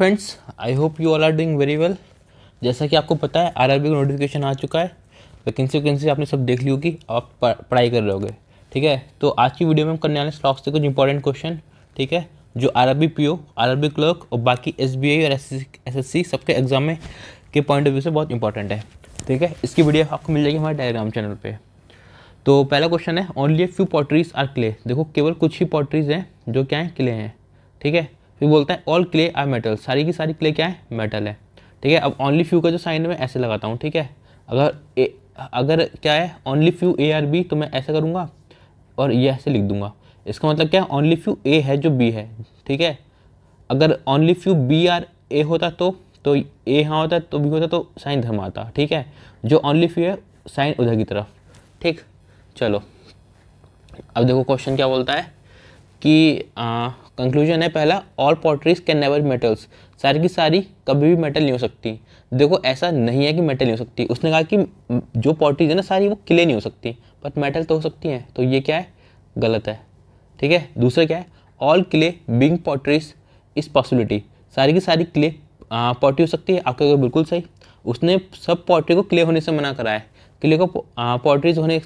Friends I hope you all are doing very well जैसा कि आपको पता है आर आर बी का नोटिफिकेशन आ चुका है वैकेंसी वैकेंसी आपने सब देख ली होगी आप पढ़ाई कर रहे होगे ठीक है तो आज की वीडियो में हम करने वाले स्टॉक्स से कुछ इंपॉर्टेंट क्वेश्चन ठीक है जो R R B P O R R B clerk और बाकी एस बी आई और एस एस सी सबके एग्जाम में के पॉइंट ऑफ व्यू से बहुत इंपॉर्टेंट है ठीक है इसकी वीडियो आपको मिल जाएगी हमारे टेलीग्राम चैनल पर तो पहला क्वेश्चन है only few potteries are clay देखो केवल कुछ ही पॉटरीज हैं जो क्या हैं क्ले हैं ठीक है फिर बोलता है ऑल क्ले आर मेटल सारी की सारी क्ले क्या है मेटल है ठीक है अब ओनली फ्यू का जो साइन है मैं ऐसे लगाता हूँ ठीक है अगर ए, अगर क्या है only few A are B तो मैं ऐसा करूँगा और ये ऐसे लिख दूंगा इसका मतलब क्या है ओनली फ्यू ए है जो बी है ठीक है अगर only few B are A होता तो तो ए हाँ होता तो बी होता तो साइन धर्म आता ठीक है जो ओनली फ्यू है साइन उधर की तरफ ठीक चलो अब देखो क्वेश्चन क्या बोलता है कि कंक्लूजन है पहला all potteries can never metals सारी की सारी कभी भी मेटल नहीं हो सकती देखो ऐसा नहीं है कि मेटल नहीं हो सकती उसने कहा कि जो पॉटरीज है ना सारी वो क्ले नहीं हो सकती बट मेटल तो हो सकती हैं तो ये क्या है गलत है ठीक है दूसरा क्या है ऑल क्ले बिंग पॉट्रीज इस पॉसिबिलिटी सारी की सारी क्ले पॉटरी हो सकती है अगर बिल्कुल सही उसने सब पॉटरी को क्ले होने से मना करा है क्ले को पॉटरीज होने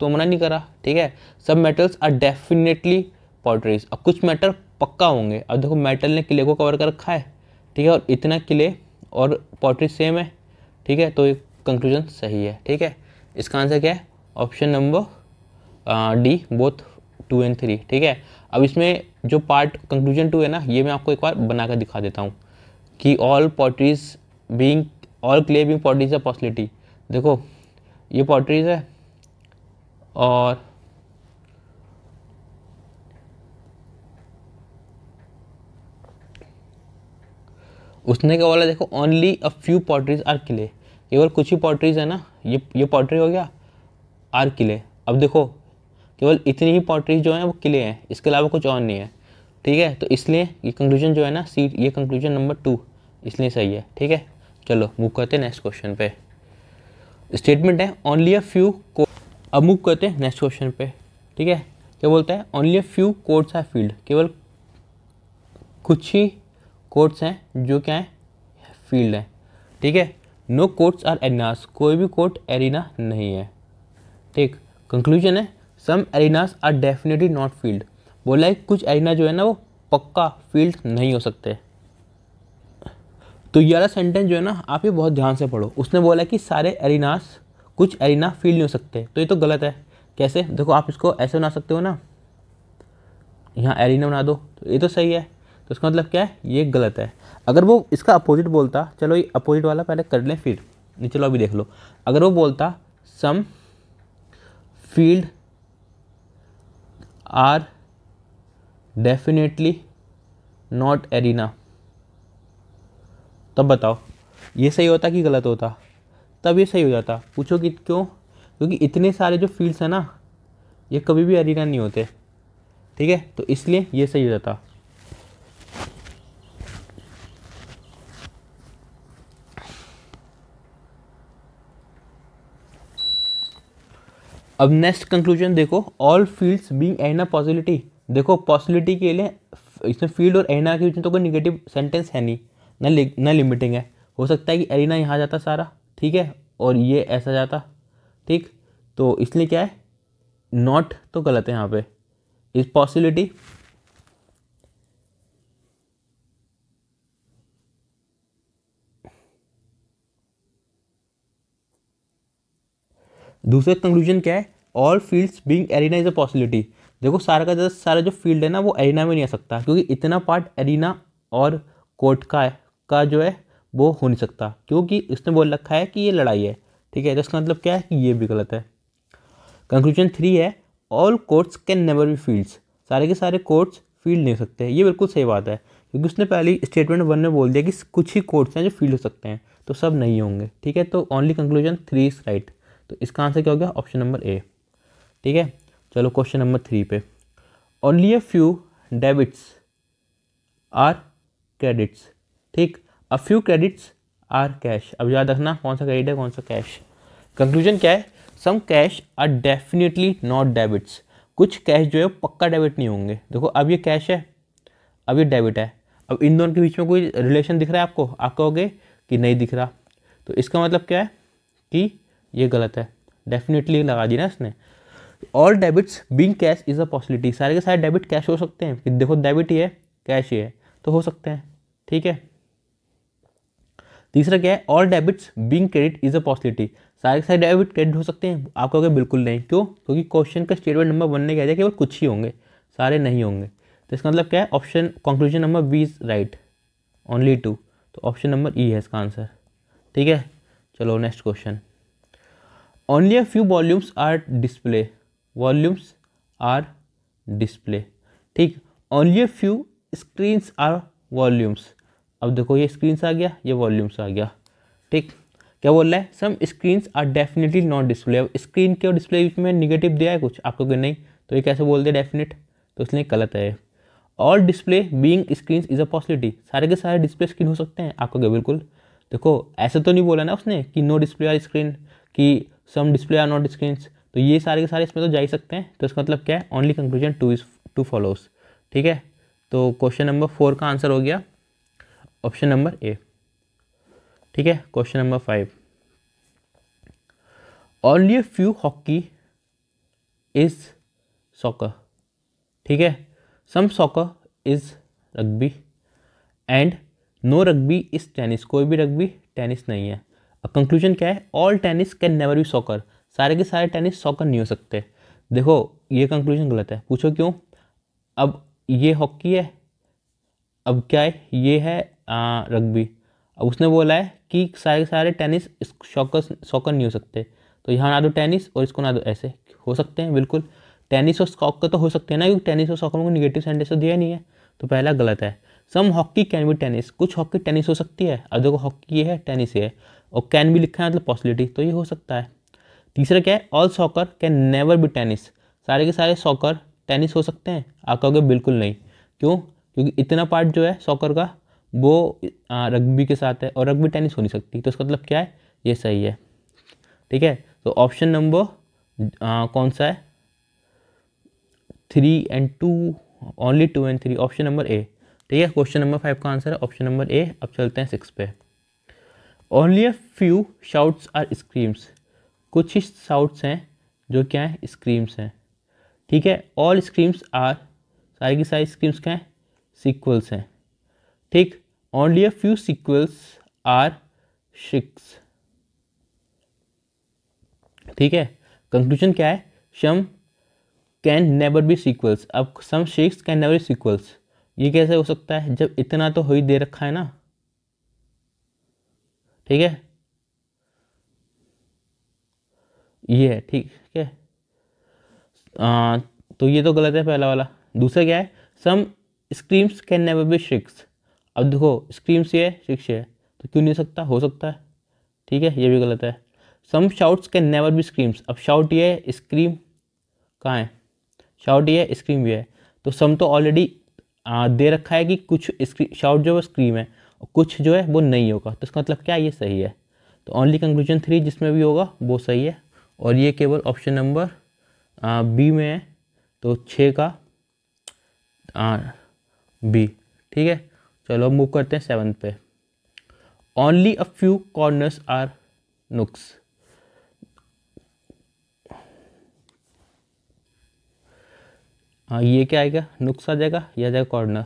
तो मना नहीं करा ठीक है सब मेटल्स आर डेफिनेटली पॉट्रीज और कुछ मेटल पक्का होंगे अब देखो मेटल ने किले को कवर कर रखा है ठीक है और इतना किले और पॉटरी सेम है ठीक है तो ये कंक्लूजन सही है ठीक है इसका आंसर क्या है option number D both two and three ठीक है अब इसमें जो पार्ट कंक्लूजन टू है ना ये मैं आपको एक बार बना कर दिखा देता हूँ कि all potteries being all clay being potteries a possibility देखो ये पॉटरीज है और उसने क्या बोला देखो only a few potteries are clay केवल कुछ ही पॉटरीज है ना ये ये पॉटरी हो गया आर किले अब देखो केवल इतनी ही पॉटरीज जो है वो किले हैं इसके अलावा कुछ और नहीं है ठीक है तो इसलिए ये कंक्लूजन जो है ना सी ये कंक्लूजन नंबर टू इसलिए सही है ठीक है चलो मूव करते हैं नेक्स्ट क्वेश्चन पे स्टेटमेंट है ओनली अ फ्यू को अब मूव करते हैं नेक्स्ट क्वेश्चन पे ठीक है क्या बोलता है only a few courts are field केवल कुछ ही कोर्ट्स हैं जो क्या है फील्ड हैं ठीक है नो कोर्ट्स आर एरिनास कोई भी कोर्ट एरिना नहीं है ठीक कंक्लूजन है some arenas are definitely not field बोला है कुछ एरिना जो है ना वो पक्का फील्ड नहीं हो सकते तो यारा सेंटेंस जो है ना आप ये बहुत ध्यान से पढ़ो उसने बोला कि सारे एरिनास कुछ एरिना फील्ड नहीं हो सकते तो ये तो गलत है कैसे देखो आप इसको ऐसे बना सकते हो ना यहाँ एरिना बना दो तो ये तो सही है तो इसका मतलब क्या है ये गलत है अगर वो इसका अपोजिट बोलता चलो ये अपोजिट वाला पहले कर लें फिर चलो अभी देख लो अगर वो बोलता some field are definitely not arena तब बताओ ये सही होता कि गलत होता तब ये सही हो जाता पूछो कि क्यों क्योंकि इतने सारे जो फील्ड्स हैं ना ये कभी भी एरिना नहीं होते ठीक है तो इसलिए ये सही हो जाता अब नेक्स्ट कंक्लूजन देखो all fields being arena possibility देखो पॉसिबिलिटी के लिए इसमें फील्ड और एना के बीच में तो कोई निगेटिव सेंटेंस है नहीं ना लि, ना लिमिटिंग है हो सकता है कि एरिना यहाँ जाता सारा ठीक है और ये ऐसा जाता ठीक तो इसलिए क्या है नॉट तो गलत है यहाँ पे इस पॉसिबिलिटी दूसरा कंक्लूजन क्या है all fields being arena is a possibility देखो सारा का ज़्यादा सारा जो फील्ड है ना वो एरिना में नहीं आ सकता क्योंकि इतना पार्ट एरिना और कोर्ट का है का जो है वो हो नहीं सकता क्योंकि इसने बोल रखा है कि ये लड़ाई है ठीक है तो इसका मतलब क्या है कि ये भी गलत है कंक्लूजन थ्री है all courts can never be fields सारे के सारे कोर्ट्स फील्ड नहीं हो सकते ये बिल्कुल सही बात है क्योंकि उसने पहली स्टेटमेंट वन में बोल दिया कि कुछ ही कोर्ट्स हैं जो फील्ड हो सकते हैं तो सब नहीं होंगे ठीक है तो only conclusion three is right तो इसका आंसर क्या हो गया ऑप्शन नंबर ए ठीक है चलो क्वेश्चन नंबर थ्री पे only a few debits are credits ठीक a few credits are cash अब याद रखना कौन सा क्रेडिट है कौन सा कैश कंक्लूजन क्या है some cash are definitely not debits कुछ कैश जो है पक्का डेबिट नहीं होंगे देखो अब ये कैश है अब ये डेबिट है अब इन दोनों के बीच में कोई रिलेशन दिख रहा है आपको आप कहोगे कि नहीं दिख रहा तो इसका मतलब क्या है कि ये गलत है डेफिनेटली लगा दी ना इसने all debits being cash is a possibility सारे के सारे डेबिट कैश हो सकते हैं कि देखो डेबिट ही है कैश ही है तो हो सकते हैं ठीक है तीसरा क्या है all debits being credit is a possibility सारे के सारे डेबिट क्रेडिट हो सकते हैं आप कहोगे बिल्कुल नहीं क्यों क्योंकि क्वेश्चन का स्टेटमेंट नंबर वन ने कह दिया केवल कुछ ही होंगे सारे नहीं होंगे तो इसका मतलब क्या है option conclusion number B is right only two तो ऑप्शन नंबर ई है इसका आंसर ठीक है चलो next question only a few volumes are display volumes are display ठीक only a few screens are volumes अब देखो ये screens आ गया ये volumes आ गया ठीक क्या बोल रहा है some screens are definitely not display अब स्क्रीन के और डिस्प्ले बीच में निगेटिव दिया है कुछ आपको नहीं तो ये कैसे बोल दिया डेफिनेट तो इसलिए गलत है all display being screen is a possibility सारे के सारे डिस्प्ले स्क्रीन हो सकते हैं आपको क्या बिल्कुल देखो ऐसे तो नहीं बोला ना उसने कि नो डिस्प्ले आर स्क्रीन कि some display are not screen तो ये सारे के सारे इसमें तो जा ही सकते हैं तो इसका मतलब क्या है only conclusion two is to follows ठीक है तो क्वेश्चन नंबर फोर का आंसर हो गया ऑप्शन नंबर ए ठीक है question number five only a few hockey is soccer ठीक है some soccer is rugby and no rugby is tennis कोई भी रग्बी टेनिस नहीं है अब कंक्लूजन क्या है all tennis can never be soccer सारे के सारे टेनिस सॉकर नहीं हो सकते देखो ये कंक्लूजन गलत है पूछो क्यों अब ये हॉकी है अब क्या है ये है रग्बी अब उसने बोला है कि सारे के सारे टेनिस शॉकर सॉकर नहीं हो सकते तो यहाँ ना दो टेनिस और इसको ना दो ऐसे हो सकते हैं बिल्कुल टेनिस और सॉकर तो हो सकते हैं ना क्योंकि टेनिस और सॉकर को निगेटिव सेंटेंस तो दिया नहीं है तो पहला गलत है some hockey can be tennis कुछ हॉकी टेनिस हो सकती है अब देखो हॉकी ये है टेनिस ये है और कैन भी लिखा है मतलब पॉसिबिलिटी तो ये हो सकता है तीसरा क्या है all soccer can never be tennis सारे के सारे सॉकर टेनिस हो सकते हैं आप कहोगे बिल्कुल नहीं क्यों क्योंकि इतना पार्ट जो है सॉकर का वो रग्बी के साथ है और रग्बी टेनिस हो नहीं सकती तो इसका मतलब क्या है ये सही है ठीक है तो ऑप्शन नंबर कौन सा है three and two only two and three option number A ठीक है क्वेश्चन नंबर फाइव का आंसर है ऑप्शन नंबर ए अब चलते हैं सिक्स पे only a few shouts are screams कुछ ही शाउट्स हैं जो क्या हैं स्क्रीम्स हैं ठीक है ऑल स्क्रीम्स आर सारी की सारी स्क्रीम्स क्या हैं सीक्वल्स हैं ठीक only a few sequels are shrieks ठीक है कंक्लूजन क्या है शम कैन नेवर बी सीक्वल्स अब some shrieks can never be sequels ये कैसे हो सकता है जब इतना तो हो ही दे रखा है ना ठीक है ये है ठीक है आ, तो ये तो गलत है पहला वाला दूसरा क्या है some screams can never be shrieks अब देखो स्क्रीम्स ये है शिक्ष है तो क्यों नहीं सकता हो सकता है ठीक है ये भी गलत है some shouts can never be screams अब शाउट ये है स्क्रीम कहाँ है शाउट ये है स्क्रीम भी है तो सम तो ऑलरेडी दे रखा है कि कुछ शाउट जो है स्क्रीम है और कुछ जो है वो नहीं होगा तो इसका मतलब क्या ये सही है तो ओनली कंक्लूजन थ्री जिसमें भी होगा वो सही है और ये केवल ऑप्शन नंबर बी में है तो छः का बी ठीक है चलो अब मूव करते हैं सेवन पे only a few corners are nooks हाँ ये क्या आएगा नुक्स आ जाएगा या जाएगा corner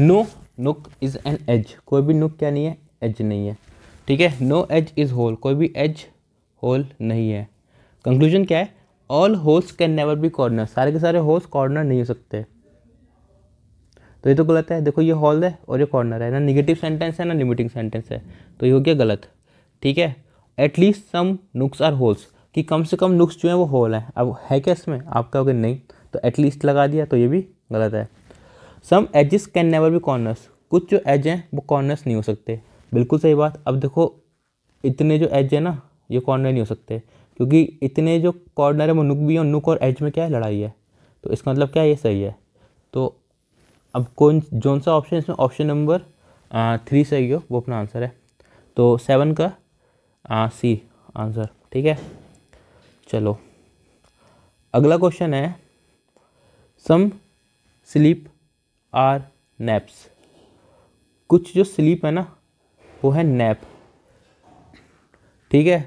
no nook is an edge कोई भी नुक क्या नहीं है एज नहीं है ठीक है नो एज इज़ होल कोई भी एज होल नहीं है कंक्लूजन क्या है all holes can never be corner सारे के सारे होल्स कॉर्नर नहीं हो सकते तो ये तो गलत है देखो ये हॉल है और ये कॉर्नर है ना निगेटिव सेंटेंस है ना लिमिटिंग सेंटेंस है तो ये हो गया गलत ठीक है एटलीस्ट सम नुक्स आर होल्स कि कम से कम नुक्स जो है वो होल है अब है क्या इसमें आप कहोगे नहीं तो एटलीस्ट लगा दिया तो ये भी गलत है some edges can never be corners कुछ जो एज हैं वो कॉर्नर्स नहीं हो सकते बिल्कुल सही बात अब देखो इतने जो एज है ना ये कॉर्नर नहीं हो सकते क्योंकि इतने जो कॉर्नर है वो नुक भी है और नुक और एज में क्या है लड़ाई है तो इसका मतलब क्या है ये सही है तो अब कौन जौन सा ऑप्शन इसमें ऑप्शन नंबर थ्री सही हो वो अपना आंसर है तो सेवन का आ, सी आंसर ठीक है चलो अगला क्वेश्चन है सम स्लीप आर नैप्स कुछ जो स्लीप है ना वो है नैप ठीक है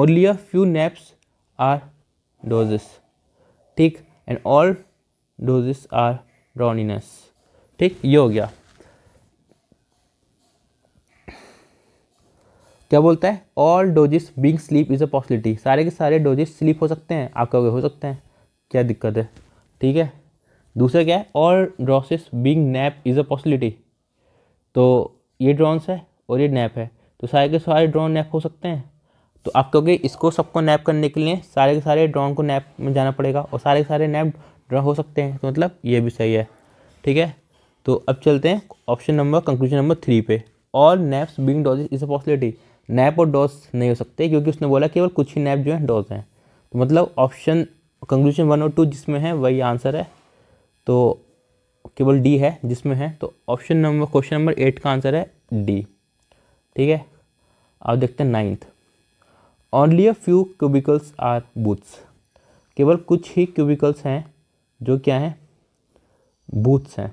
only a few naps are dozes ठीक and all dozes are brownies ठीक ये हो गया क्या बोलता है all dozes being sleep is a possibility सारे के सारे डोजेस स्लीप हो सकते हैं आपके हो सकते हैं क्या दिक्कत है ठीक है दूसरा क्या है और dozes being nap is a possibility तो ये ड्रॉन्स है और ये नैप है तो सारे के सारे ड्रॉन नैप हो सकते हैं तो आप क्योंकि इसको सबको नैप करने के लिए सारे के सारे ड्रॉन को नैप में जाना पड़ेगा और सारे के सारे नैप ड्रॉ हो सकते हैं तो मतलब ये भी सही है ठीक है तो अब चलते हैं option number conclusion number three पे all naps being doze is a possibility nap और डॉज नहीं हो सकते क्योंकि उसने बोला केवल कुछ ही नैप जो है डॉज हैं तो मतलब ऑप्शन कंक्लूजन वन और टू जिसमें है वही आंसर है तो केवल डी है जिसमें है तो option number question number eight का आंसर है डी ठीक है अब देखते हैं ninth only a few cubicles are booths केवल कुछ ही क्यूबिकल्स हैं जो क्या हैं बूथ्स हैं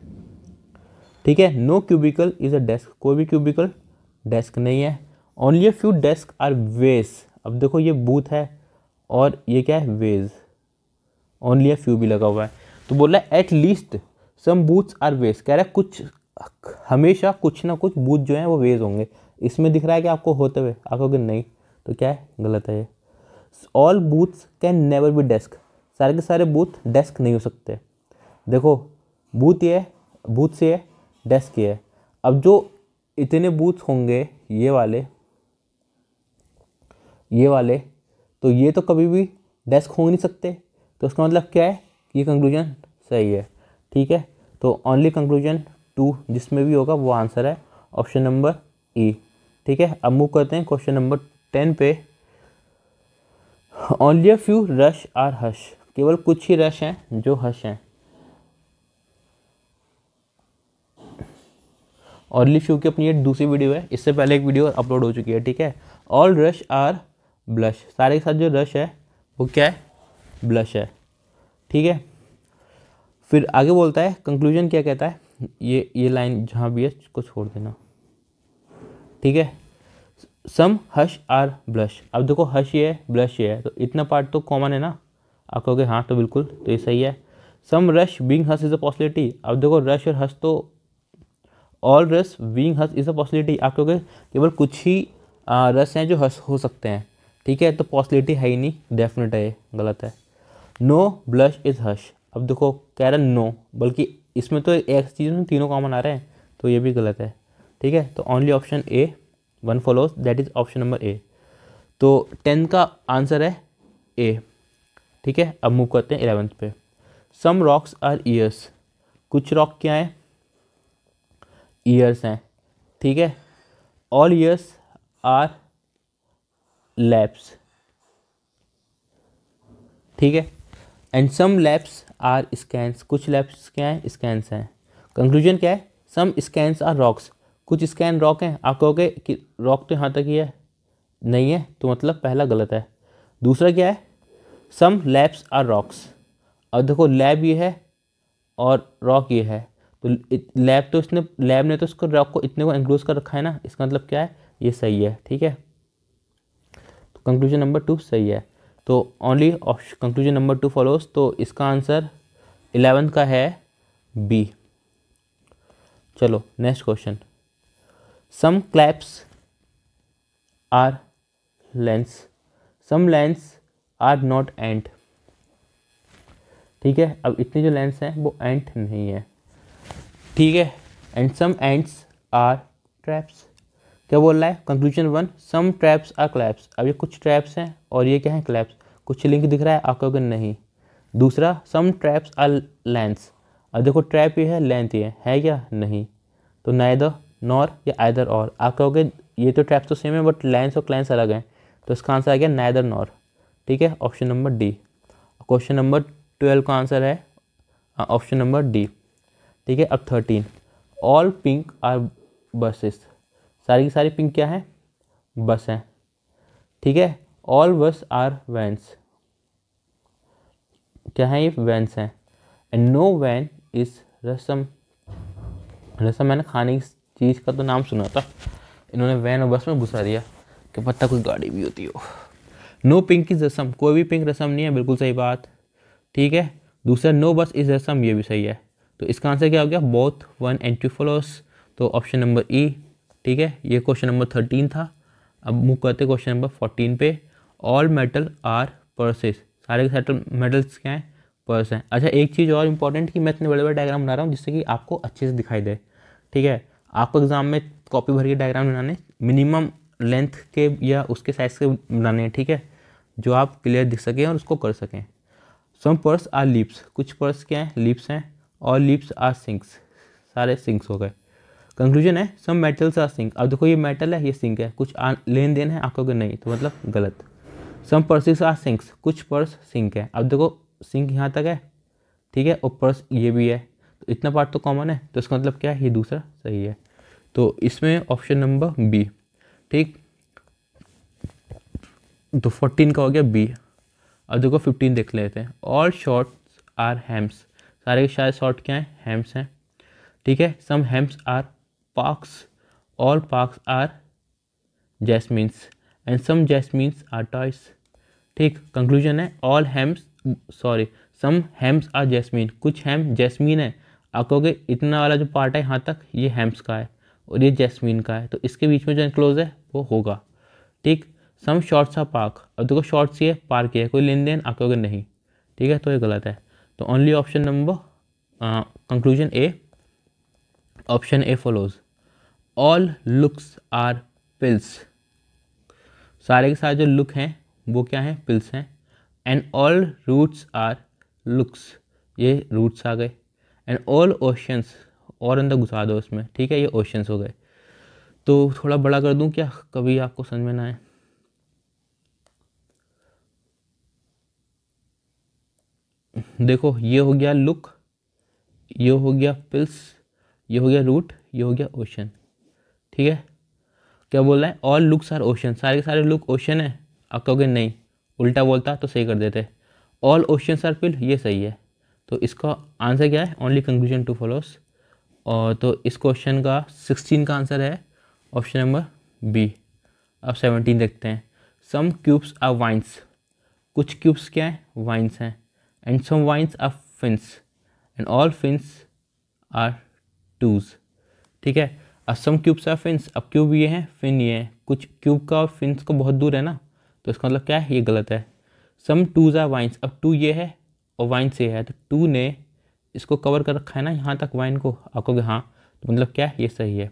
ठीक है no cubicle is a desk कोई भी क्यूबिकल डेस्क नहीं है only a few desks are wedges अब देखो ये बूथ है और ये क्या है वेज ओनली अ फ्यू भी लगा हुआ है तो बोला at least some booths are west कह रहा है कुछ हमेशा कुछ ना कुछ बूथ जो हैं वो वेज होंगे इसमें दिख रहा है कि आपको होते हुए आपको कि नहीं तो क्या है गलत है ये all booths can never be desk सारे के सारे बूथ डेस्क नहीं हो सकते देखो बूथ ये बूथ से है डेस्क ये है अब जो इतने बूथ होंगे ये वाले ये वाले तो ये तो कभी भी डेस्क हो नहीं सकते तो उसका मतलब क्या है ये कंक्लूजन सही है ठीक है तो ओनली कंक्लूजन टू जिसमें भी होगा वो आंसर है ऑप्शन नंबर ई ठीक है अब मूव करते हैं क्वेश्चन नंबर टेन पे only a few rush are hush केवल कुछ ही रश हैं जो हश हैं ओनली फ्यू की अपनी ये दूसरी वीडियो है इससे पहले एक वीडियो अपलोड हो चुकी है ठीक है ऑल रश आर ब्लश सारे के साथ जो रश है वो क्या है ब्लश है ठीक है फिर आगे बोलता है कंक्लूजन क्या कहता है ये ये लाइन जहाँ भी है इसको छोड़ देना ठीक है सम हश आर ब्लश अब देखो हश ये है ब्लश ये है तो इतना पार्ट तो कॉमन है ना आप कहोगे हाँ तो बिल्कुल तो ये सही है some rush being hush is a possibility अब देखो रश और हस तो all rush being hush is a possibility आप कहोगे केवल कुछ ही रस हैं जो हस हो सकते हैं ठीक है तो पॉसिबिलिटी है ही नहीं डेफिनेट है गलत है नो ब्लश इज़ हश अब देखो कह रहा नो बल्कि इसमें तो एक चीज़ में तीनों कॉमन आ रहे हैं तो ये भी गलत है ठीक है तो only option A one follows that is option number A तो टेंथ का आंसर है ए ठीक है अब मूव करते हैं एलेवेंथ पे सम रॉक्स आर ईयर्स कुछ रॉक क्या हैं ईयर्स हैं ठीक है ऑल ईयर्स आर लैब्स ठीक है and some labs are scans कुछ लैब्स क्या हैं स्कैंस हैं कंक्लूजन क्या है सम स्कैंस आर रॉक्स कुछ स्कैन रॉक हैं आप कहोगे कि रॉक तो यहाँ तक ही है नहीं है तो मतलब पहला गलत है दूसरा क्या है सम लैब्स आर रॉक्स अब देखो लैब ये है और रॉक ये है तो लैब तो इसने लैब ने तो इसको रॉक को इतने को इंक्लूज कर रखा है ना इसका मतलब क्या है ये सही है ठीक है तो कंक्लूजन नंबर टू सही है तो only conclusion number two follows तो इसका आंसर इलेवेंथ का है बी चलो next question some claps are lens some lens are not and ठीक है अब इतने जो लेंस हैं वो एंट नहीं है ठीक है and some ends are traps क्या बोल रहा है conclusion one some traps are claps अब ये कुछ ट्रैप्स हैं और ये क्या है क्लैप्स कुछ लिंक दिख रहा है आपको अगर नहीं दूसरा सम ट्रैप्स आर लेंथ्स अब देखो ट्रैप ये है लेंथ ये है क्या नहीं तो नायदर नॉर या आइदर और आप कहोगे ये तो ट्रैप्स तो सेम है बट लेंस और क्लैंस अलग हैं तो इसका आंसर आ गया नायदर नॉर ठीक है option number D question number twelve का आंसर है ऑप्शन नंबर डी ठीक है अब thirteen all pink are buses सारी की सारी पिंक क्या है बस हैं ठीक है ऑल बस आर वैंस क्या है ये वैंस हैं and no van is rasam rasam मैंने खाने की चीज़ का तो नाम सुना था इन्होंने वैन और बस में घुसा दिया कि पता कोई गाड़ी भी होती हो नो पिंक इज़ रसम कोई भी पिंक रसम नहीं है बिल्कुल सही बात ठीक है दूसरा नो बस इज़ रसम ये भी सही है तो इसका आंसर क्या हो गया both one and two follows तो ऑप्शन नंबर ई ठीक है ये क्वेश्चन नंबर थर्टीन था अब मूव करते क्वेश्चन नंबर फोर्टीन पे ऑल मेटल आर पर्सेस सारे सेटल मेटल्स क्या हैं पर्स हैं अच्छा एक चीज़ और इम्पॉर्टेंट कि मैं इतने बड़े बड़े डायग्राम बना रहा हूँ जिससे कि आपको अच्छे से दिखाई दे ठीक है आपको एग्ज़ाम में कॉपी भर के डायग्राम बनाने मिनिमम लेंथ के या उसके साइज़ के बनाने हैं ठीक है जो आप क्लियर दिख सकें और उसको कर सकें सम पर्स आर लिप्स कुछ पर्स क्या हैं लिप्स हैं और लिप्स आर सिंक्स सारे सिंक्स हो गए कंक्लूजन है सम मेटल्स आर सिंक अब देखो ये मेटल है ये सिंक है कुछ लेन देन है आपको नहीं तो मतलब गलत सम पर्सिस आर सिंक्स कुछ पर्स सिंक है अब देखो सिंक यहाँ तक है ठीक है और पर्स ये भी है तो इतना पार्ट तो कॉमन है तो इसका मतलब क्या है ये दूसरा सही है तो इसमें ऑप्शन नंबर बी ठीक तो फोर्टीन का हो गया बी अब देखो फिफ्टीन देख लेते हैं ऑल शॉर्ट्स आर हैम्स सारे के शायद शॉर्ट क्या हैं हैम्स हैं ठीक है some hams are parks. All parks are jasmines and some jasmines are toys. ठीक कंक्लूजन है all hems sorry some hems are jasmine कुछ हेम जैस्मीन है आकोगे इतना वाला जो पार्ट है यहाँ तक ये हेम्स का है और ये जैस्मीन का है तो इसके बीच में जो इनक्लोज है वो होगा ठीक सम शॉर्ट्स आर पार्क अब देखो शॉर्ट्स ये पार्क ही है कोई लेन देन आकोगे नहीं ठीक है तो ये गलत है तो only option number conclusion A option A follows all looks are pills सारे के सारे जो लुक हैं वो क्या हैं पिल्स हैं and all roots are looks ये रूट्स आ गए एंड ऑल ओशंस और अंदर घुसा दो उसमें ठीक है ये ओशंस हो गए तो थोड़ा बड़ा कर दूं क्या कभी आपको समझ में ना आए देखो ये हो गया लुक ये हो गया पिल्स ये हो गया रूट ये हो गया ओशन ठीक है क्या बोल रहा है ऑल लुक्स आर ओशन सारे के सारे लुक ओशन है आप कहोगे नहीं उल्टा बोलता तो सही कर देते ऑल ओशन आर फिल ये सही है तो इसका आंसर क्या है ओनली कंक्लूजन टू फॉलोस और तो इस क्वेश्चन का सिक्सटीन का आंसर है ऑप्शन नंबर बी अब सेवनटीन देखते हैं सम क्यूब्स आर वाइन्स कुछ क्यूब्स क्या हैं वाइन्स हैं and some vines are fins and all fins are twos ठीक है अब सम क्यूब्स आर फिन्स अब क्यूब ये हैं फिन ये हैं कुछ क्यूब का और फिन्स को बहुत दूर है ना तो इसका मतलब क्या है ये गलत है सम टूज आर वाइन्स अब टू ये है और वाइन्स ये है तो टू ने इसको कवर कर रखा है ना यहाँ तक वाइन को आपको हाँ तो मतलब क्या है ये सही है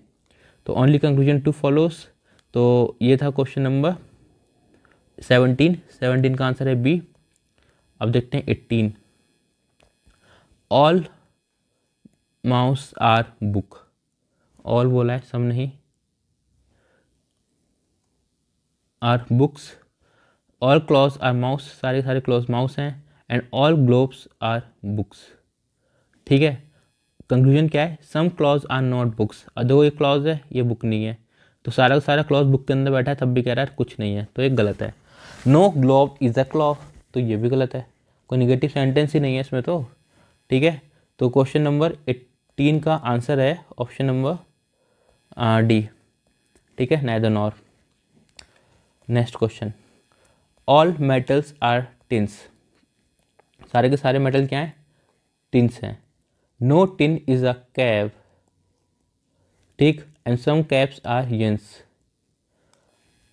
तो ओनली कंक्लूजन टू फॉलोस तो ये था क्वेश्चन नंबर सेवनटीन सेवनटीन का आंसर है बी अब देखते हैं eighteen all mouse are book all बोला है सब नहीं are books all claws are mouse सारे सारे क्लॉज माउस हैं and all globes are books ठीक है कंक्लूजन क्या है some claws are not books अदो ये क्लॉज है ये बुक नहीं है तो सारा का सारा क्लॉज बुक के अंदर बैठा है तब भी कह रहा है कुछ नहीं है तो ये गलत है no globe is a claws तो ये भी गलत है कोई निगेटिव सेंटेंस ही नहीं है इसमें तो ठीक है तो क्वेश्चन नंबर एट्टीन का आंसर है ऑप्शन नंबर डी uh, ठीक है neither nor next question all metals are tins सारे के सारे मेटल क्या हैं टिन्स हैं no tin is a cab ठीक and some cabs are yens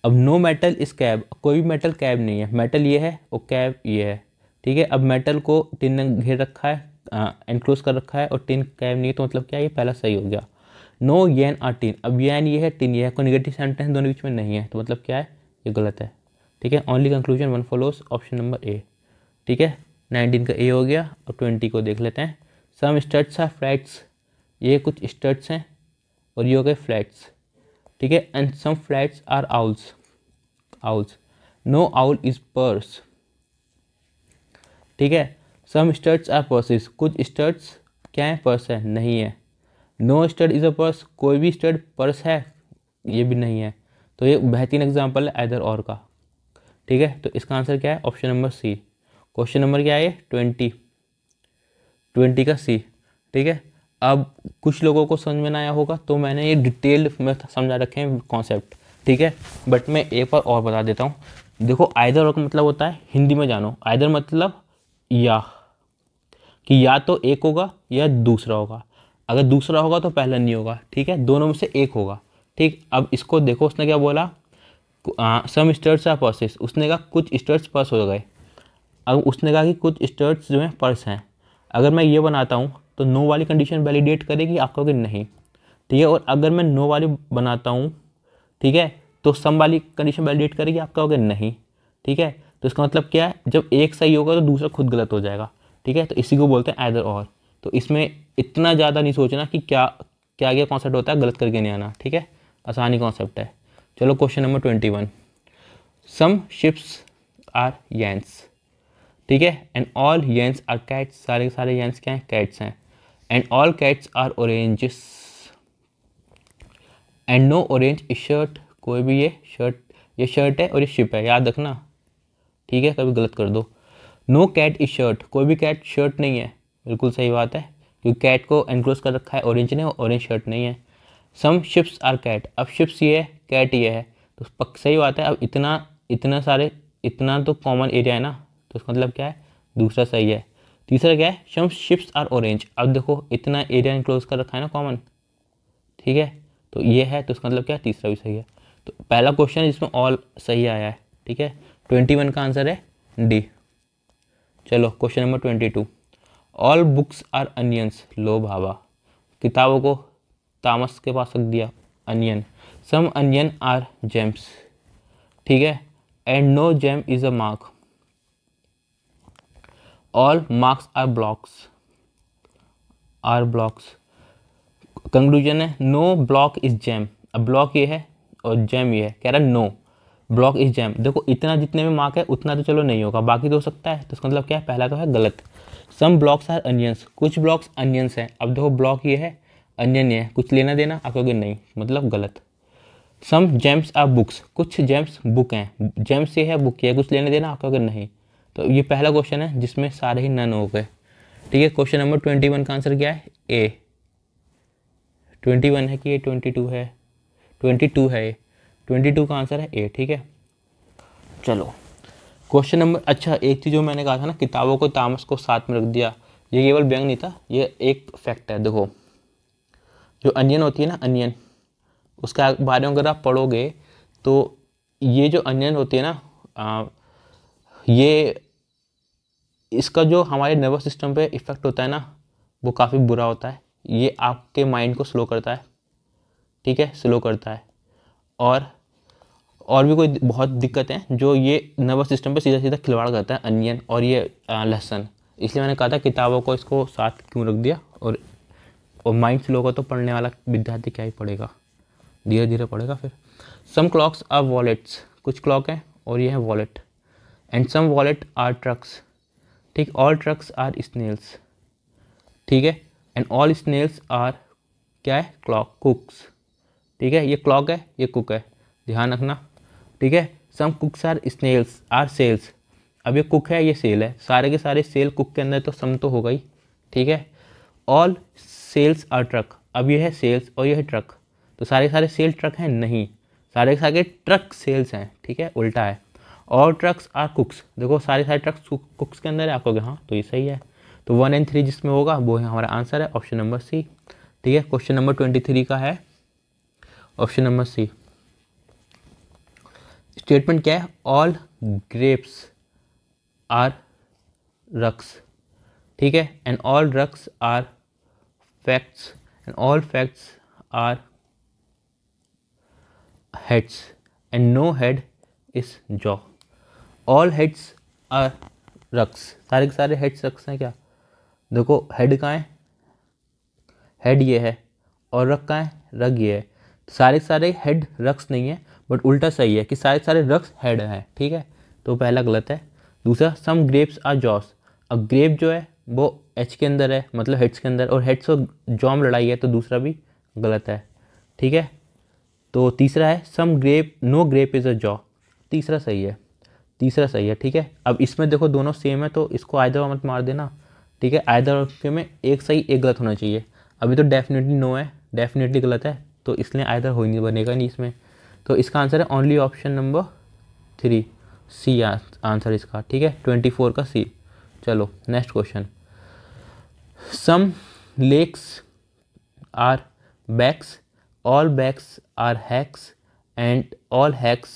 अब नो मेटल इज कैब कोई भी मेटल कैब नहीं है मेटल ये है और कैब ये है ठीक है अब मेटल को टिन ने घेर रखा है एनक्लोज uh, कर रखा है और टिन कैब नहीं है तो मतलब क्या ये पहला सही हो गया नो येन आर टिन अब येन ये है टिन ये है कोई निगेटिव सेंटेंस दोनों बीच में नहीं है तो मतलब क्या है ये गलत है ठीक है only conclusion one follows option number A ठीक है नाइनटीन का ए हो गया और ट्वेंटी को देख लेते हैं सम स्टर्ट्स आर फ्लैट्स ये कुछ स्टर्ट्स हैं और ये हो गए फ्लैट्स ठीक है and some flats are owls owls no owl is purse ठीक है सम स्टर्ट्स आर पर्सिस कुछ स्टर्ट्स क्या है पर्स है नहीं है no stud is a purse कोई भी स्टड पर्स है ये भी नहीं है तो ये बेहतरीन एग्जाम्पल है इधर और का ठीक है तो इसका आंसर क्या है option number C question number क्या है ट्वेंटी ट्वेंटी का सी ठीक है अब कुछ लोगों को समझ में ना आया होगा तो मैंने ये डिटेल में समझा रखे हैं कॉन्सेप्ट ठीक है बट मैं एक बार और बता देता हूँ देखो आयदर का मतलब होता है हिंदी में जानो आयदर मतलब या कि या तो एक होगा या दूसरा होगा अगर दूसरा होगा तो पहला नहीं होगा ठीक है दोनों में से एक होगा ठीक अब इसको देखो उसने क्या बोला सम स्टर्ट्स आर पर्सेस उसने कहा कुछ स्टर्ट्स पर्स हो गए अब उसने कहा कि कुछ स्टर्ट्स जो हैं पर्स हैं अगर मैं ये बनाता हूँ तो नो वाली कंडीशन वैलिडेट करेगी आपको कि नहीं ठीक है और अगर मैं नो वाली बनाता हूँ ठीक है तो सम वाली कंडीशन वैलिडेट करेगी आपका होगा नहीं ठीक है तो इसका मतलब क्या है जब एक सही होगा तो दूसरा खुद गलत हो जाएगा ठीक है तो इसी को बोलते हैं आइदर और तो इसमें इतना ज़्यादा नहीं सोचना कि क्या क्या क्या कॉन्सेप्ट होता है गलत करके नहीं आना ठीक है आसानी कॉन्सेप्ट है चलो question number twenty one some ships are yens ठीक है and all yens are cats सारे सारे येंस क्या हैं कैट्स हैं and all cats are oranges and no orange is shirt कोई भी ये शर्ट ये शर्ट है और ये शिप है याद रखना ठीक है कभी गलत कर दो नो कैट इज शर्ट कोई भी कैट शर्ट नहीं है बिल्कुल सही बात है क्योंकि कैट को एनक्लोज कर रखा है ऑरेंज ने ऑरेंज शर्ट नहीं है सम शिप्स आर कैट अब शिप्स ये है कैट ये है तो पक सही बात है अब इतना इतना सारे इतना तो कॉमन एरिया है ना तो उसका मतलब क्या है दूसरा सही है तीसरा क्या है सम शिप्स आर ऑरेंज अब देखो इतना एरिया इनक्लोज कर रखा है ना कॉमन ठीक है तो ये है तो उसका मतलब क्या है तीसरा भी सही है तो पहला क्वेश्चन है जिसमें ऑल सही आया है ठीक है ट्वेंटी वन का आंसर है डी चलो question number twenty two all books are onions लो भावा किताबों को तामस के पास रख दिया onion some onion are gems ठीक है and no gem is a mark all marks are blocks are blocks conclusion है नो ब्लॉक इज जैम अब ब्लॉक ये है और जैम ये है कह रहा है नो ब्लॉक इज जैम देखो इतना जितने भी मार्क है उतना तो चलो नहीं होगा बाकी तो हो सकता है तो उसका मतलब क्या है पहला तो है गलत सम ब्लॉक्स आर अनियंस कुछ ब्लॉक्स अनियंस हैं अब देखो ब्लॉक ये है अनियन ये है कुछ लेना देना आप कहोगे नहीं मतलब गलत सम जेम्स आर बुक्स कुछ जेम्स बुक हैं जेम्स ये है बुक ये है कुछ लेना देना आप कहोगे नहीं तो ये पहला क्वेश्चन है जिसमें सारे ही नन हो गए ठीक है क्वेश्चन नंबर ट्वेंटी वन का आंसर क्या है ए ट्वेंटी वन है कि ये ट्वेंटी टू है ट्वेंटी टू है ये ट्वेंटी टू का आंसर है ए ठीक है चलो क्वेश्चन नंबर अच्छा एक चीज़ जो मैंने कहा था ना किताबों को तामस को साथ में रख दिया ये केवल व्यंग नहीं था ये एक फैक्ट है देखो जो अनियन होती है ना अनियन उसका बारे में अगर आप पढ़ोगे तो ये जो अनियन होती है ना आ, ये इसका जो हमारे नर्वस सिस्टम पे इफ़ेक्ट होता है ना वो काफ़ी बुरा होता है ये आपके माइंड को स्लो करता है ठीक है स्लो करता है और और भी कोई बहुत दिक्कतें जो ये नर्वस सिस्टम पे सीधा सीधा खिलवाड़ करता है अनियन और ये लहसन इसलिए मैंने कहा था किताबों को इसको साथ क्यों रख दिया और और माइंड स्लो का तो पढ़ने वाला विद्यार्थी क्या ही पढ़ेगा धीरे धीरे पढ़ेगा फिर सम क्लॉक्स आर वॉलेट्स कुछ क्लॉक हैं और ये है wallet and some wallet are trucks ठीक ऑल ट्रक्स आर स्नेल्स ठीक है एंड ऑल स्नेल्स आर क्या है क्लॉक कुक्स ठीक है ये क्लॉक है ये कुक है ध्यान रखना ठीक है some cooks are snails are sails अब ये कुक है ये सेल है सारे के सारे सेल कुक के अंदर तो सम तो होगा ही ठीक है ऑल सेल्स आर ट्रक अब ये है सेल्स और ये है ट्रक तो सारे सारे सेल ट्रक हैं नहीं सारे के सारे ट्रक सेल्स हैं ठीक है उल्टा है ऑल ट्रक्स आर कुक्स देखो सारे सारे ट्रक्स कुक्स के अंदर है आपको हाँ तो ये सही है तो वन एंड थ्री जिसमें होगा वो है हमारा आंसर है ऑप्शन नंबर सी ठीक है क्वेश्चन नंबर ट्वेंटी थ्री का है ऑप्शन नंबर सी स्टेटमेंट क्या है ऑल ग्रेप्स आर रक्स ठीक है and all rucks are facts and all facts are heads and no head is jaw all heads are rucks सारे के सारे हेड्स रक्स हैं क्या देखो हेड कहाँ है हेड ये है और रक कहाँ है रग ये है तो सारे के सारे हेड रक्स नहीं है बट उल्टा सही है कि सारे सारे रक्स हेड हैं ठीक है तो पहला गलत है दूसरा सम ग्रेप्स आर जॉस अब ग्रेप जो है वो एच के अंदर है मतलब हेड्स के अंदर और हेड्स और जॉम लड़ाई है तो दूसरा भी गलत है ठीक है तो तीसरा है some grape no grape is a jaw तीसरा सही है तीसरा सही है ठीक है अब इसमें देखो दोनों सेम है तो इसको आयदर मत मार देना ठीक है आयदर के में एक सही एक गलत होना चाहिए अभी तो डेफिनेटली नो है डेफिनेटली गलत है तो इसलिए आयदर हो ही नहीं बनेगा नहीं इसमें तो इसका आंसर है only option number three C answer इसका ठीक है ट्वेंटी फोर का सी चलो next question some lakes are backs all backs are hacks and all hacks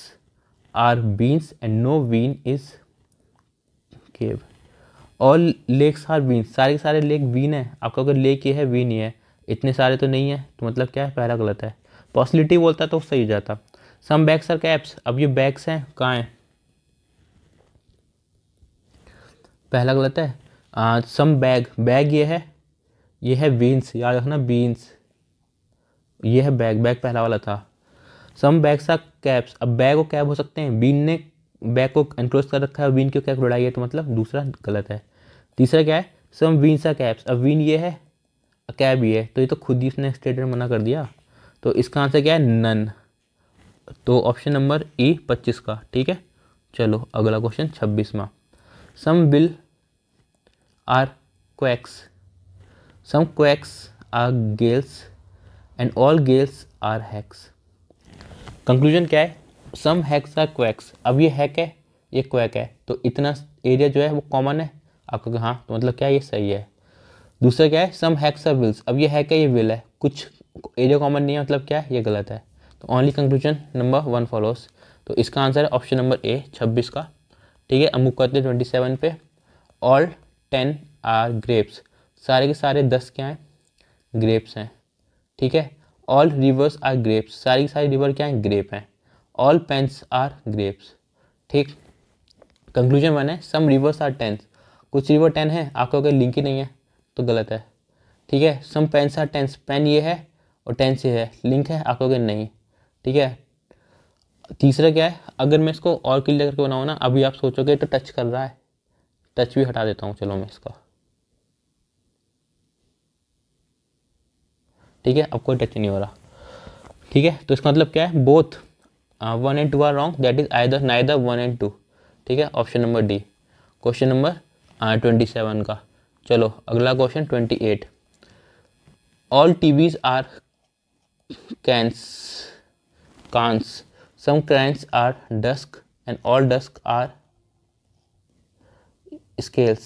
are beans and no bean is cave all lakes are bean सारे के सारे lake Wien है आपका अगर लेक ये है वीन ये है इतने सारे तो नहीं है तो मतलब क्या है पहला गलत है पॉसिबिलिटी बोलता तो सही हो जाता सम बैग्स आर कैप्स अब ये बैग्स हैं कहाँ हैं पहला गलत है सम बैग बैग ये है ये है बीन्स याद रखना बीन्स ये है बैग बैग पहला वाला था सम बैग्स आर कैप्स अब बैग और कैब हो सकते हैं बीन ने बैग को एनक्लोज कर रखा है बीन की कैप लड़ाई है तो मतलब दूसरा गलत है तीसरा क्या है सम वीन सा कैप्स अब बीन ये है कैब ये है तो ये तो खुद ही उसने स्टेटमेंट मना कर दिया तो इसका आंसर क्या है नन तो ऑप्शन नंबर ई पच्चीस का ठीक है चलो अगला क्वेश्चन छब्बीसवा some will are quacks some quacks are gales and all gales are hacks conclusion क्या है सम हैक्स आर क्वैक्स अब ये हैक है ये क्वैक है तो इतना एरिया जो है वो कॉमन है आपको हाँ तो मतलब क्या है ये सही है दूसरा क्या है सम हैक्स आर विल्स अब ये हैक है ये विल है कुछ एरिया कॉमन नहीं है मतलब क्या है ये गलत है तो only conclusion number one follows तो इसका आंसर है ऑप्शन नंबर ए छब्बीस का ठीक है अमुक करते हैं ट्वेंटी सेवन पे ऑल टेन आर ग्रेप्स सारे के सारे दस क्या हैं ग्रेप्स हैं ठीक है ऑल रिवर्स आर ग्रेप्स सारी के सारी रिवर क्या हैं ग्रेप हैं ऑल पेंस आर ग्रेप्स ठीक कंक्लूजन वन है सम रिवर्स आर टेंस कुछ रिवर टेन है आपको अगर लिंक ही नहीं है तो गलत है ठीक है some pens are tens pen ये है और टेंस ये है लिंक है आपको अगर नहीं ठीक है तीसरा क्या है अगर मैं इसको और क्लियर करके बनाऊँ ना अभी आप सोचोगे तो टच कर रहा है टच भी हटा देता हूँ चलो मैं इसका ठीक है अब कोई टच नहीं हो रहा ठीक है तो इसका मतलब क्या है both one and two are wrong that is I neither one and two ठीक है option number D question number twenty seven का चलो अगला question twenty eight all TVs are cans cans Some crines are dusk and all dusk are scales.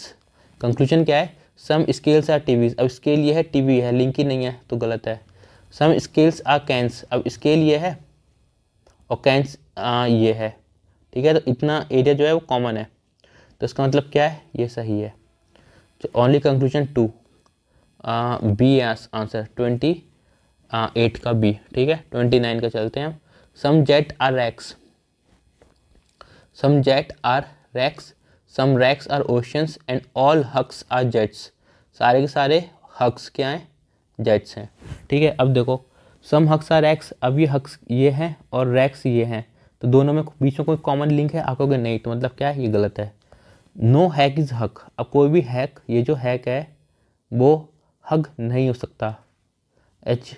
Conclusion क्या है some scales are TVs अब scale ये है टीवी है link ही नहीं है तो गलत है सम स्केल्स आर कैंस अब स्केल ये है और कैंस ये है ठीक है तो इतना एरिया जो है वो कॉमन है तो इसका मतलब क्या है ये सही है तो only conclusion to be answer twenty eight का बी ठीक है ट्वेंटी नाइन का चलते हैं हम some jet are wrecks some jet are wrecks some wrecks are oceans and all hucks are jets सारे के सारे हक्स क्या हैं जेट्स हैं ठीक है अब देखो सम हक्स आर एक्स अब ये हक्स ये हैं और रैक्स ये हैं तो दोनों में बीच में कोई कॉमन लिंक है आपको नहीं तो मतलब क्या है ये गलत है नो हैक इज़ हक अब कोई भी हैक ये जो हैक है वो हक नहीं हो सकता एच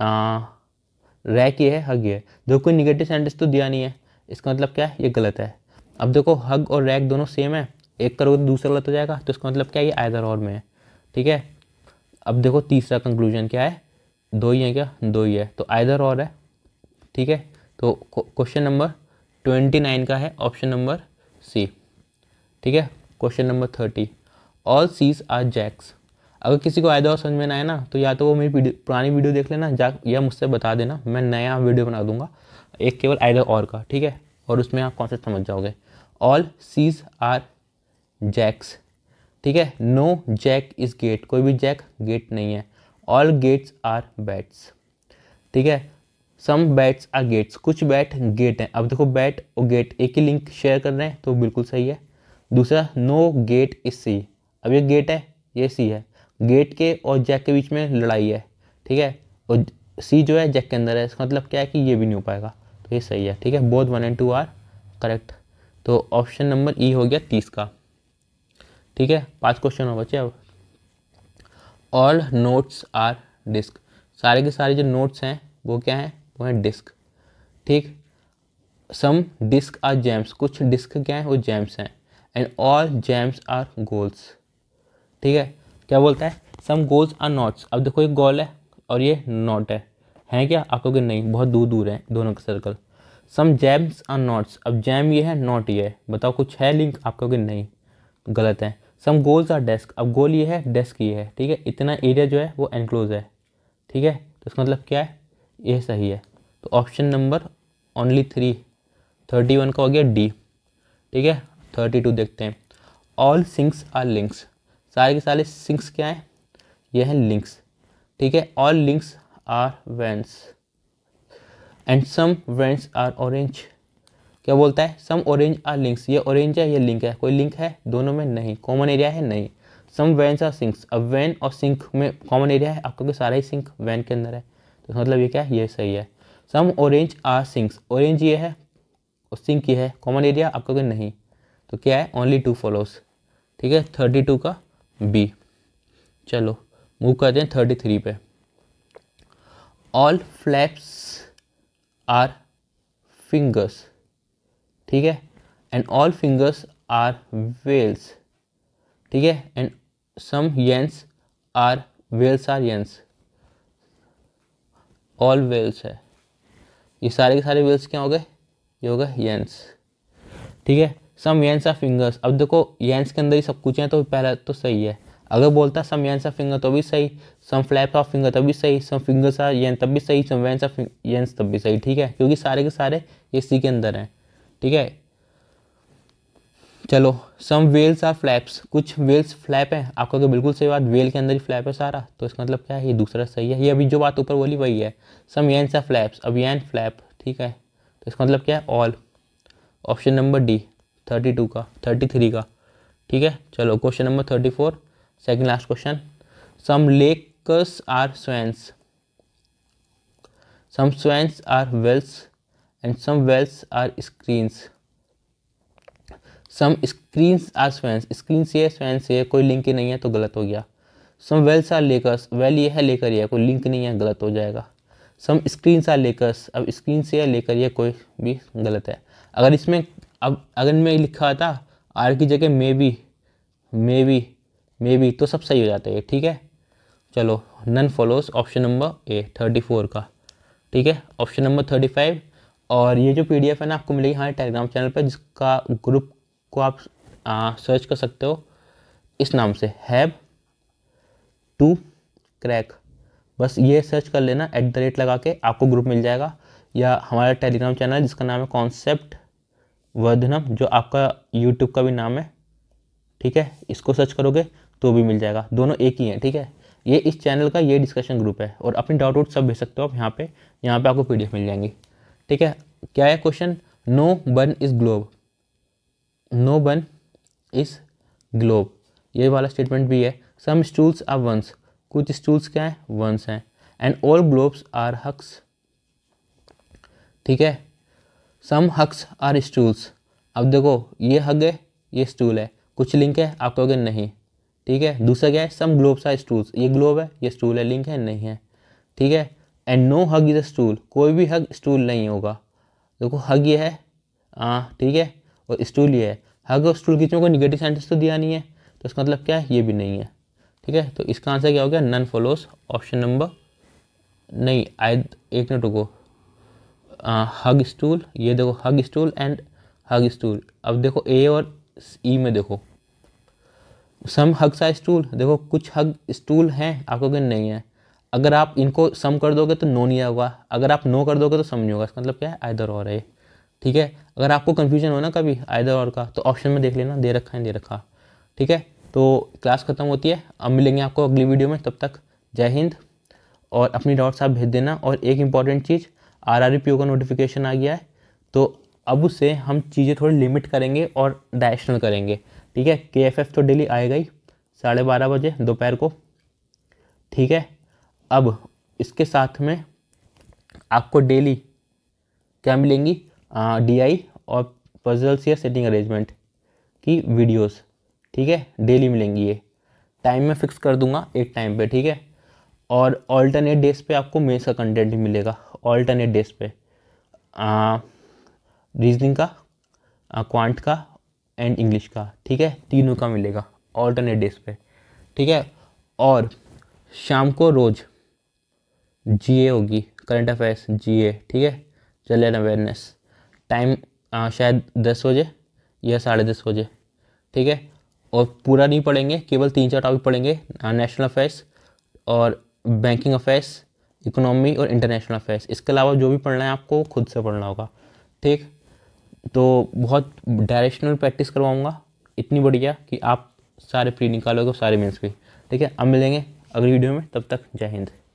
आ, रैक ये है हग ये है देखो कोई निगेटिव सेंटेंस तो दिया नहीं है इसका मतलब क्या है ये गलत है अब देखो हग और रैक दोनों सेम है एक करोगे तो दूसरा गलत हो जाएगा तो इसका मतलब क्या है ये आयदर और में है ठीक है अब देखो तीसरा कंक्लूजन क्या है दो ही है क्या दो ही है तो आयदर और है ठीक है तो क्वेश्चन नंबर ट्वेंटी नाइन का है ऑप्शन नंबर सी ठीक है question number thirty all Cs are jacks अगर किसी को आयदा और समझ में ना आए ना तो या तो वो मेरी वीडियो पुरानी वीडियो देख लेना जा या मुझसे बता देना मैं नया वीडियो बना दूंगा एक केवल आयदा और का ठीक है और उसमें आप कॉन्सेप्ट समझ जाओगे ऑल सीज आर जैक्स ठीक है नो जैक इज़ गेट कोई भी जैक गेट नहीं है ऑल गेट्स आर बैट्स ठीक है सम बैट्स आर गेट्स कुछ बैट गेट हैं अब देखो बैट और गेट एक ही लिंक शेयर कर रहे हैं तो बिल्कुल सही है दूसरा नो गेट इज सी अब ये गेट है ये सी है गेट के और जैक के बीच में लड़ाई है ठीक है और सी जो है जैक के अंदर है इसका मतलब क्या है कि ये भी नहीं हो पाएगा तो ये सही है ठीक है both one and two are correct तो ऑप्शन नंबर ई हो गया तीस का ठीक है पांच क्वेश्चन हो बचे अब ऑल नोट्स आर डिस्क सारे के सारे जो नोट्स हैं वो क्या हैं वो हैं डिस्क ठीक सम डिस्क आर जैम्स कुछ डिस्क क्या हैं वो जैम्स हैं and all jams are goals ठीक है क्या बोलता है सम गोल्स आर नॉट्स अब देखो ये गोल है और ये नॉट है हैं क्या आप लोग नहीं बहुत दूर दूर है दोनों का circle some jams are knots अब जैम ये है नॉट ये है बताओ कुछ है लिंक आप कहोगे नहीं गलत है सम गोल्स आर डेस्क अब गोल ये है डेस्क ये है ठीक है इतना एरिया जो है वो एनक्लोज है ठीक है तो इसका मतलब क्या है ये सही है तो option number only three thirty one का हो गया डी ठीक है थर्टी टू देखते हैं ऑल सिंग्स आर लिंक्स सारे के सारे सिंक्स क्या हैं ये हैं लिंक्स ठीक है all links are vans and some vans are orange क्या बोलता है सम ऑरेंज आर लिंक्स ये ऑरेंज है ये लिंक है कोई लिंक है दोनों में नहीं कॉमन एरिया है नहीं सम वेंस आर सिंक्स अब वैन और सिंक में कॉमन एरिया है आपका सारा ही सिंक वैन के अंदर है तो मतलब ये क्या है ये सही है some orange are sinks orange ये है और सिंक ये है कॉमन एरिया आपका कोई नहीं तो क्या है ओनली टू फॉलोस ठीक है थर्टी टू का बी चलो मूव करते हैं थर्टी थ्री पे ऑल फ्लैप्स आर फिंगर्स ठीक है and all fingers are wells ठीक है and some yens are wells are yens all wells है ये सारे के सारे वेल्स क्या हो गए ये हो गए येंस ठीक है सम यंस ऑफ फिंगर्स अब देखो यंस के अंदर ही सब कुछ है तो पहला तो सही है अगर बोलता सम यंस ऑफ फिंगर तो भी सही सम फ्लैप ऑफ फिंगर तब भी सही सम फिंगर्स ऑफ यंस तब भी सही सम वेंस ऑफ यंस तब भी सही ठीक है क्योंकि सारे के सारे ये सी के अंदर हैं ठीक है चलो सम वेल्स आर फ्लैप्स कुछ वेल्स फ्लैप हैं आपको तो बिल्कुल सही बात वेल के अंदर ही फ्लैप है सारा तो इसका मतलब क्या है ये दूसरा सही है ये अभी जो बात ऊपर बोली वही है सम यंस आर फ्लैप्स अब येन फ्लैप ठीक है तो इसका मतलब क्या है all option number D thirty two का थर्टी थ्री का ठीक है चलो question number thirty four second last question some lakes are swans some swans are wells and some wells are screens some screens are swans screen से है से है कोई लिंक ही नहीं है तो गलत हो गया some wells are lakers well ये है लेकर यह कोई लिंक नहीं है गलत हो जाएगा सम स्क्रीन्स आर लेकर अब स्क्रीन से है लेकर यह कोई भी गलत है अगर इसमें अब अगर मैं लिखा था आर की जगह may be may be may be तो सब सही हो जाता है ठीक है चलो none follows option number A thirty four का ठीक है ऑप्शन नंबर थर्टी फाइव और ये जो पीडीएफ है ना आपको मिलेगी हमारे टेलीग्राम चैनल पर जिसका ग्रुप को आप आ, सर्च कर सकते हो इस नाम से हैब टू क्रैक बस ये सर्च कर लेना एट द रेट लगा के आपको ग्रुप मिल जाएगा या हमारा टेलीग्राम चैनल जिसका नाम है कॉन्सेप्ट वर्धनम जो आपका यूट्यूब का भी नाम है ठीक है इसको सर्च करोगे तो भी मिल जाएगा दोनों एक ही हैं ठीक है ये इस चैनल का ये डिस्कशन ग्रुप है और अपनी डाउट आउट सब भेज सकते हो आप यहाँ पे यहाँ पे आपको पीडीएफ मिल जाएंगी ठीक है क्या है question no bun is globe no bun is globe ये वाला स्टेटमेंट भी है सम स्टूल्स आर वंस कुछ स्टूल्स क्या हैं वंस हैं and all globes are hugs ठीक है सम हक्स आर स्टूल्स अब देखो ये हग है ये स्टूल है कुछ लिंक है आप कहोगे नहीं ठीक है दूसरा क्या है सम ग्लोब्स आर स्टूल्स ये ग्लोब है ये स्टूल है लिंक है नहीं है ठीक है and no hug is a stool कोई भी हग स्टूल नहीं होगा देखो हग ये है हाँ ठीक है और स्टूल ये है हग और स्टूल किसी को निगेटिव सेंटेंस तो दिया नहीं है तो इसका मतलब क्या है ये भी नहीं है ठीक है तो इसका आंसर क्या हो गया नन फॉलोस ऑप्शन नंबर नहीं आए एक मिनट रुको हग स्टूल ये देखो hug stool and hug stool अब देखो ए और ई e में देखो सम हग सा स्टूल देखो कुछ हग स्टूल हैं आपको कहीं नहीं है अगर आप इनको सम कर दोगे तो नो नहीं होगा अगर आप नो कर दोगे तो सम नहीं होगा इसका मतलब क्या है आयदर और है ठीक है अगर आपको कन्फ्यूजन हो ना कभी आयदर और का तो ऑप्शन में देख लेना दे रखा है दे रखा ठीक है तो क्लास ख़त्म होती है अब मिलेंगे आपको अगली वीडियो में तब तक जय हिंद और अपनी डाउट्स आप भेज देना और एक इम्पॉर्टेंट चीज़ आर आर का नोटिफिकेशन आ गया है तो अब उससे हम चीज़ें थोड़ी लिमिट करेंगे और डायरेक्शनल करेंगे ठीक है के एफ एफ तो डेली आएगा ही साढ़े बारह बजे दोपहर को ठीक है अब इसके साथ में आपको डेली क्या मिलेंगी डी आई और पजल्स या सेटिंग अरेंजमेंट की वीडियोस ठीक है डेली मिलेंगी ये टाइम में फिक्स कर दूंगा एक टाइम पे ठीक है और ऑल्टरनेट डेज पे आपको मेस का कंटेंट मिलेगा ऑल्टरनेट डेज पे रीजनिंग का क्वांट का एंड इंग्लिश का ठीक है तीनों का मिलेगा ऑल्टरनेट डेज पे ठीक है और शाम को रोज़ जीए होगी करंट अफेयर्स जीए ठीक है जनरल अवेयरनेस टाइम शायद दस बजे या साढ़े दस बजे ठीक है और पूरा नहीं पढ़ेंगे केवल तीन चार टॉपिक पढ़ेंगे नेशनल अफेयर्स और बैंकिंग अफेयर्स इकोनॉमी और इंटरनेशनल अफेयर्स इसके अलावा जो भी पढ़ना है आपको खुद से पढ़ना होगा ठीक तो बहुत डायरेक्शनल प्रैक्टिस करवाऊँगा इतनी बढ़िया कि आप सारे प्री निकालोगे सारे मेंस की ठीक है अब मिलेंगे अगली वीडियो में तब तक जय हिंद